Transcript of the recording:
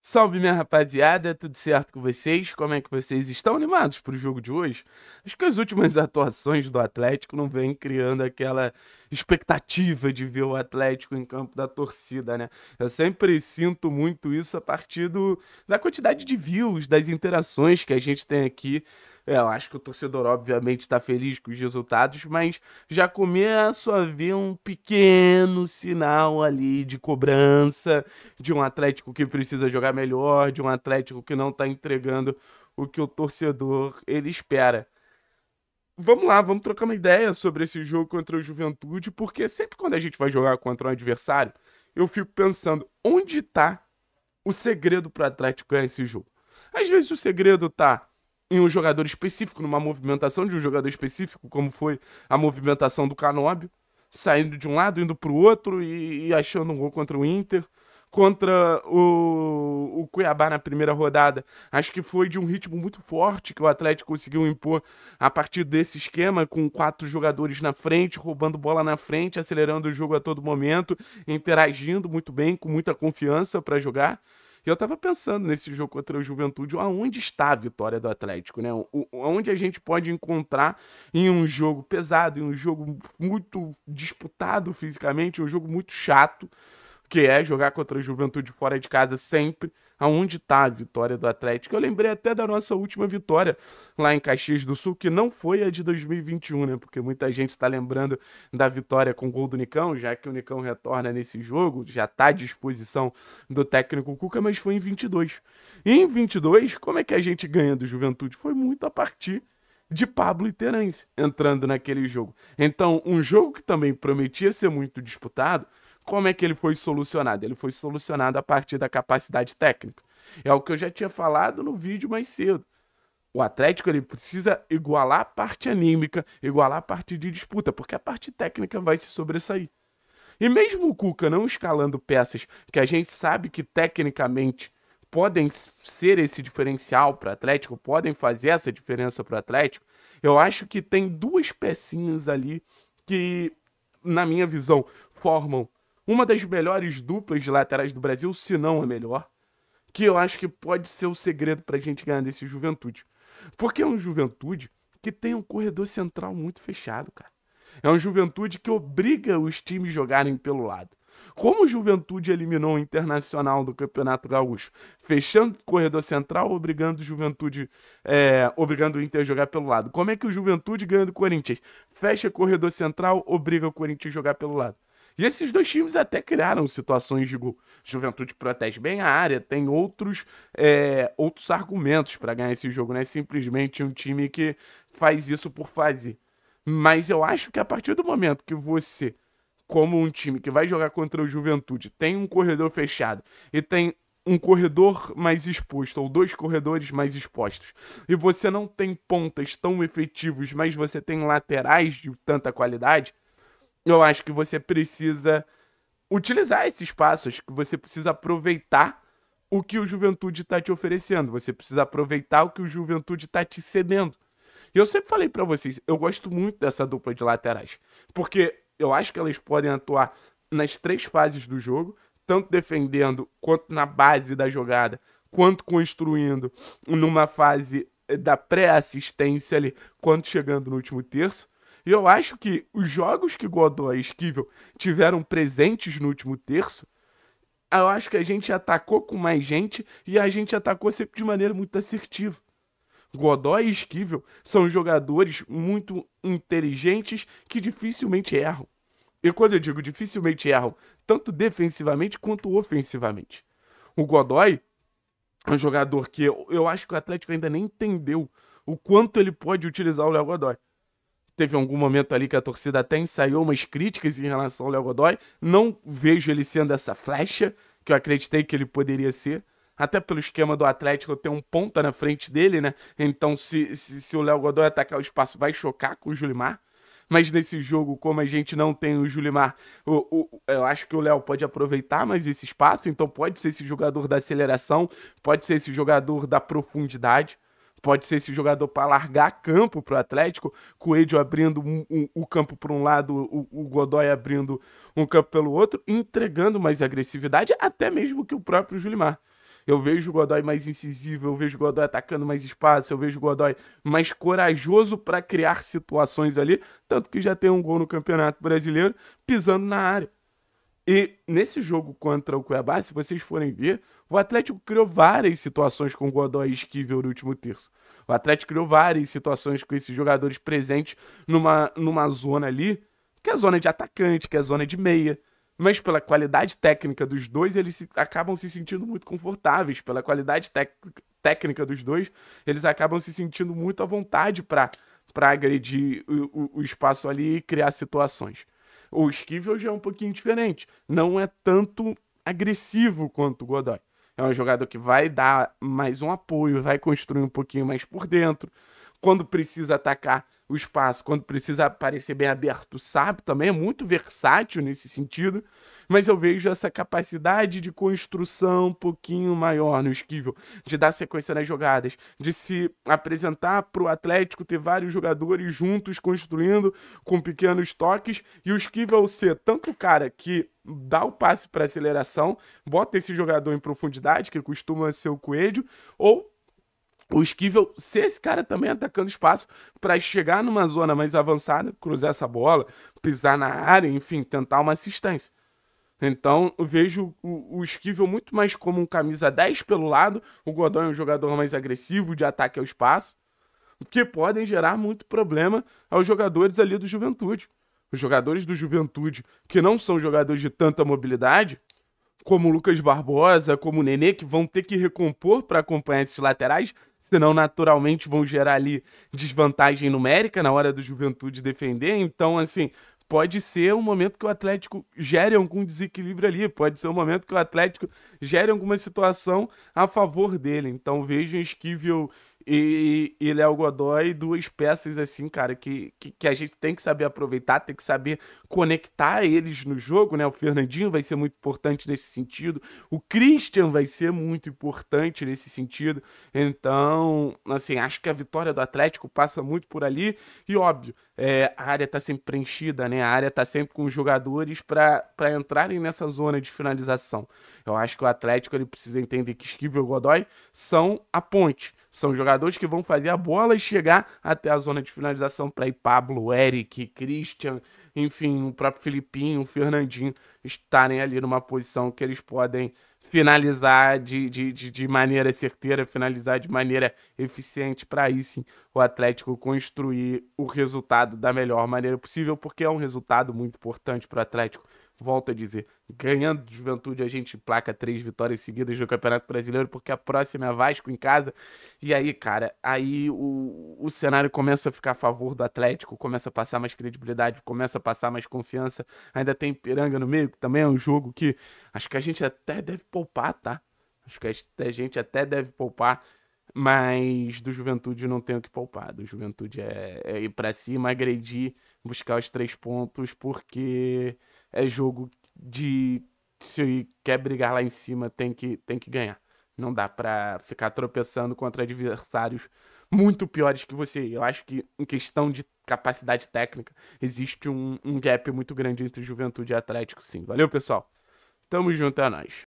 Salve minha rapaziada, tudo certo com vocês? Como é que vocês estão animados para o jogo de hoje? Acho que as últimas atuações do Atlético não vêm criando aquela expectativa de ver o Atlético em campo da torcida, né? Eu sempre sinto muito isso a partir do, da quantidade de views, das interações que a gente tem aqui é, eu acho que o torcedor, obviamente, está feliz com os resultados, mas já começo a ver um pequeno sinal ali de cobrança de um Atlético que precisa jogar melhor, de um Atlético que não está entregando o que o torcedor ele espera vamos lá, vamos trocar uma ideia sobre esse jogo contra o Juventude, porque sempre quando a gente vai jogar contra um adversário, eu fico pensando onde está o segredo para o Atlético ganhar esse jogo. Às vezes o segredo está em um jogador específico, numa movimentação de um jogador específico, como foi a movimentação do Canóbio, saindo de um lado, indo para o outro e, e, achando um gol contra o Inter. Contra o, o Cuiabá na primeira rodada, acho que foi de um ritmo muito forte que o Atlético conseguiu impor a partir desse esquema, com quatro jogadores na frente, roubando bola na frente, acelerando o jogo a todo momento, interagindo muito bem, com muita confiança para jogar eu tava pensando nesse jogo contra o Juventude, aonde está a vitória do Atlético, né? onde a gente pode encontrar em um jogo pesado, em um jogo muito disputado fisicamente, um jogo muito chato que é jogar contra a Juventude fora de casa sempre, aonde está a vitória do Atlético. Eu lembrei até da nossa última vitória lá em Caxias do Sul, que não foi a de 2021, né? Porque muita gente está lembrando da vitória com o gol do Nicão, já que o Nicão retorna nesse jogo, já está à disposição do técnico Cuca, mas foi em 22. E em 22, como é que a gente ganha do Juventude? Foi muito a partir de Pablo Iterense entrando naquele jogo. Então, um jogo que também prometia ser muito disputado, como é que ele foi solucionado? Ele foi solucionado a partir da capacidade técnica. É o que eu já tinha falado no vídeo mais cedo. O Atlético ele precisa igualar a parte anímica, igualar a parte de disputa, porque a parte técnica vai se sobressair. E mesmo o Cuca não escalando peças que a gente sabe que tecnicamente podem ser esse diferencial para o Atlético, podem fazer essa diferença para o Atlético, eu acho que tem duas pecinhas ali que, na minha visão, formam uma das melhores duplas de laterais do Brasil, se não a melhor, que eu acho que pode ser o segredo para a gente ganhar desse Juventude. Porque é um Juventude que tem um corredor central muito fechado, cara. É um Juventude que obriga os times jogarem pelo lado. Como o Juventude eliminou o Internacional do Campeonato Gaúcho, fechando o corredor central, obrigando o Juventude, é, obrigando o Inter a jogar pelo lado. Como é que o Juventude ganha do Corinthians? Fecha o corredor central, obriga o Corinthians a jogar pelo lado. E esses dois times até criaram situações de gol. Juventude protege bem a área, tem outros, é, outros argumentos para ganhar esse jogo, não é simplesmente um time que faz isso por fazer. Mas eu acho que a partir do momento que você, como um time que vai jogar contra o Juventude, tem um corredor fechado e tem um corredor mais exposto, ou dois corredores mais expostos, e você não tem pontas tão efetivos, mas você tem laterais de tanta qualidade, eu acho que você precisa utilizar esse espaço, acho que você precisa aproveitar o que o Juventude está te oferecendo, você precisa aproveitar o que o Juventude está te cedendo. E eu sempre falei para vocês, eu gosto muito dessa dupla de laterais, porque eu acho que elas podem atuar nas três fases do jogo, tanto defendendo quanto na base da jogada, quanto construindo numa fase da pré-assistência ali, quanto chegando no último terço. E eu acho que os jogos que Godoy e Esquivel tiveram presentes no último terço, eu acho que a gente atacou com mais gente e a gente atacou sempre de maneira muito assertiva. Godoy e Esquivel são jogadores muito inteligentes que dificilmente erram. E quando eu digo dificilmente erram, tanto defensivamente quanto ofensivamente. O Godoy é um jogador que eu, eu acho que o Atlético ainda nem entendeu o quanto ele pode utilizar o Léo Godoy. Teve algum momento ali que a torcida até ensaiou umas críticas em relação ao Léo Godoy. Não vejo ele sendo essa flecha que eu acreditei que ele poderia ser. Até pelo esquema do Atlético ter um ponta na frente dele, né? Então, se, se, se o Léo Godoy atacar o espaço, vai chocar com o Julimar mas nesse jogo, como a gente não tem o Julimar, o, o, eu acho que o Léo pode aproveitar mais esse espaço, então pode ser esse jogador da aceleração, pode ser esse jogador da profundidade. Pode ser esse jogador para largar campo para o Atlético, Coelho abrindo um, um, o campo para um lado, o, o, Godoy abrindo um campo pelo outro, entregando mais agressividade, até mesmo que o próprio Julimar. Eu vejo o Godoy mais incisivo, eu vejo o Godoy atacando mais espaço, eu vejo o Godoy mais corajoso para criar situações ali, tanto que já tem um gol no Campeonato Brasileiro pisando na área. E nesse jogo contra o Cuiabá, se vocês forem ver, o Atlético criou várias situações com o Godoy e Esquivel no último terço. O Atlético criou várias situações com esses jogadores presentes numa, numa zona ali, que é zona de atacante, que é zona de meia. Mas pela qualidade técnica dos dois, eles se, acabam se sentindo muito confortáveis. Pela qualidade técnica dos dois, eles acabam se sentindo muito à vontade para agredir o, o, o espaço ali e criar situações. O Esquivel já é um pouquinho diferente. Não é tanto agressivo quanto o Godoy. É um jogador que vai dar mais um apoio, vai construir um pouquinho mais por dentro. Quando precisa atacar, o espaço quando precisa parecer bem aberto, sabe? Também é muito versátil nesse sentido, mas eu vejo essa capacidade de construção um pouquinho maior no esquivel, de dar sequência nas jogadas, de se apresentar para o Atlético ter vários jogadores juntos construindo com pequenos toques e o esquivel ser tanto o cara que dá o passe para aceleração, bota esse jogador em profundidade, que costuma ser o Coelho, ou o esquivel ser esse cara também atacando espaço para chegar numa zona mais avançada, cruzar essa bola, pisar na área, enfim, tentar uma assistência. Então, vejo o, esquivel muito mais como um camisa 10 pelo lado, o Godói é um jogador mais agressivo de ataque ao espaço, que podem gerar muito problema aos jogadores ali do Juventude. Os jogadores do Juventude, que não são jogadores de tanta mobilidade, como Lucas Barbosa, como Nenê, que vão ter que recompor para acompanhar esses laterais, senão naturalmente vão gerar ali desvantagem numérica na hora do Juventude defender. Então, assim, pode ser um momento que o Atlético gere algum desequilíbrio ali, pode ser um momento que o Atlético gere alguma situação a favor dele. Então vejo o Esquivel e, e Léo Godoy, duas peças assim, cara, que, que, que, a gente tem que saber aproveitar, tem que saber conectar eles no jogo, né? O Fernandinho vai ser muito importante nesse sentido, o Christian vai ser muito importante nesse sentido. Então, assim, acho que a vitória do Atlético passa muito por ali e, óbvio, é, a área tá sempre preenchida, né? A área tá sempre com os jogadores para entrarem nessa zona de finalização. Eu acho que o Atlético ele precisa entender que Esquivel e Godoy são a ponte. São jogadores que vão fazer a bola e chegar até a zona de finalização para ir Pablo, Eric, Christian, enfim, o próprio Filipinho, o Fernandinho estarem ali numa posição que eles podem finalizar de, de, de, de maneira certeira, finalizar de maneira eficiente, para aí sim o Atlético construir o resultado da melhor maneira possível, porque é um resultado muito importante para o Atlético. Volto a dizer, ganhando juventude, a gente placa três vitórias seguidas no Campeonato Brasileiro, porque a próxima é Vasco em casa. E aí, cara, aí o, o cenário começa a ficar a favor do Atlético, começa a passar mais credibilidade, começa a passar mais confiança. Ainda tem Piranga no meio, que também é um jogo que Acho que a gente até deve poupar, tá? Acho que a gente até deve poupar, mas do Juventude não tenho que poupar. Do Juventude é, é ir para cima, agredir, buscar os três pontos, porque é jogo de se quer brigar lá em cima tem que, tem que ganhar. Não dá para ficar tropeçando contra adversários muito piores que você. Eu acho que em questão de capacidade técnica existe um, um gap muito grande entre Juventude e Atlético, sim. Valeu, pessoal. Tamo junto, é nóis.